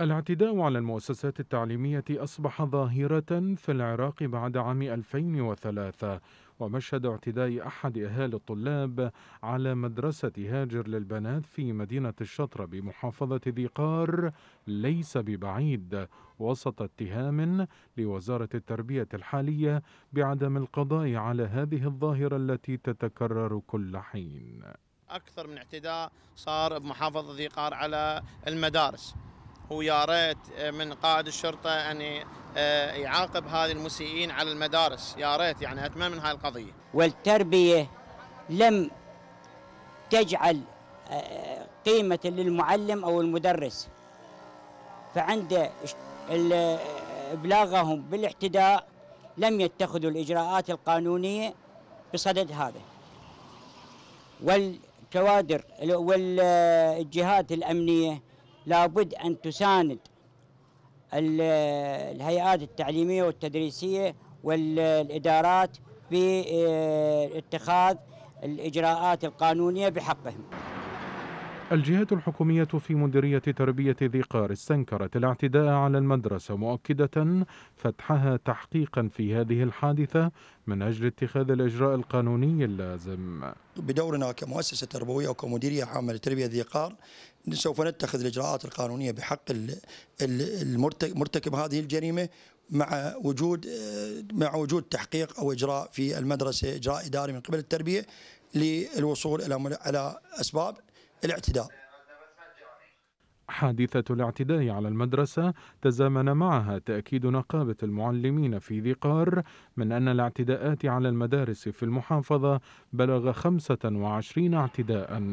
الاعتداء على المؤسسات التعليمية أصبح ظاهرة في العراق بعد عام 2003 ومشهد اعتداء أحد أهالي الطلاب على مدرسة هاجر للبنات في مدينة الشطرة بمحافظة ذي قار ليس ببعيد وسط اتهام لوزارة التربية الحالية بعدم القضاء على هذه الظاهرة التي تتكرر كل حين أكثر من اعتداء صار بمحافظة ذي قار على المدارس ويا ريت آه، من قائد الشرطه ان آه، يعاقب هذه المسيئين على المدارس يا ريت يعني اتمنى من هاي القضيه والتربيه لم تجعل آه، قيمه للمعلم او المدرس فعند ابلاغهم بالاعتداء لم يتخذوا الاجراءات القانونيه بصدد هذا والكوادر والجهات الامنيه لابد أن تساند الهيئات التعليمية والتدريسية والإدارات في آه، اتخاذ الإجراءات القانونية بحقهم الجهات الحكومية في مديرية تربية ذي قار استنكرت الاعتداء على المدرسة مؤكدة فتحها تحقيقا في هذه الحادثة من أجل اتخاذ الإجراء القانوني اللازم بدورنا كمؤسسة تربوية وكمديرية عامة لتربية ذي قار سوف نتخذ الاجراءات القانونيه بحق مرتكب هذه الجريمه مع وجود مع وجود تحقيق او اجراء في المدرسه اجراء اداري من قبل التربيه للوصول الى اسباب الاعتداء حادثة الاعتداء على المدرسة تزامن معها تأكيد نقابة المعلمين في ذي قار من أن الاعتداءات على المدارس في المحافظة بلغ 25 اعتداء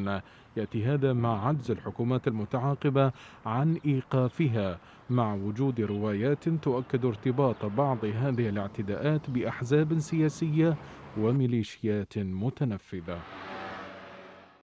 يأتي هذا مع عجز الحكومات المتعاقبة عن إيقافها مع وجود روايات تؤكد ارتباط بعض هذه الاعتداءات بأحزاب سياسية وميليشيات متنفذة